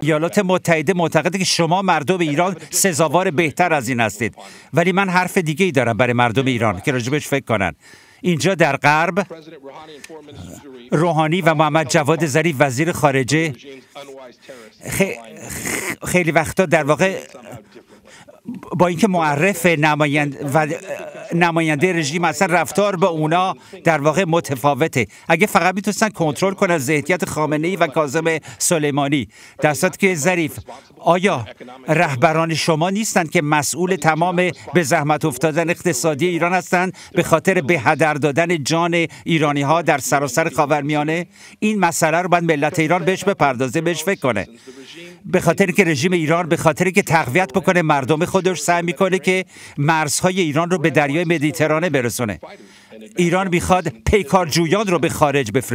ایالات متحده معتقده که شما مردم ایران سزاوار بهتر از این هستید ولی من حرف دیگه ای دارم برای مردم ایران که راجبش فکر کنن اینجا در غرب روحانی و محمد جواد ظریف وزیر خارجه خیلی وقتا در واقع با اینکه معرف نمایند نماینده رژیم اصلا رفتار با اونا در واقع متفاوته اگه فقط میتونستن کنترل کنن ذهنیت خامنه ای و کاظم سلیمانی در که ظریف آیا رهبران شما نیستند که مسئول تمام به زحمت افتادن اقتصادی ایران هستند به خاطر به هدر دادن جان ایرانی ها در سراسر خاورمیانه این مسئله رو باید ملت ایران بهش بپردازه بهش فکر کنه به خاطر که رژیم ایران به خاطر که تقویت بکنه مردم خودش سعی میکنه که مرزهای ایران رو به دریا مدیترانه برسونه ایران میخواد پیکارجویان رو به خارج بفرسته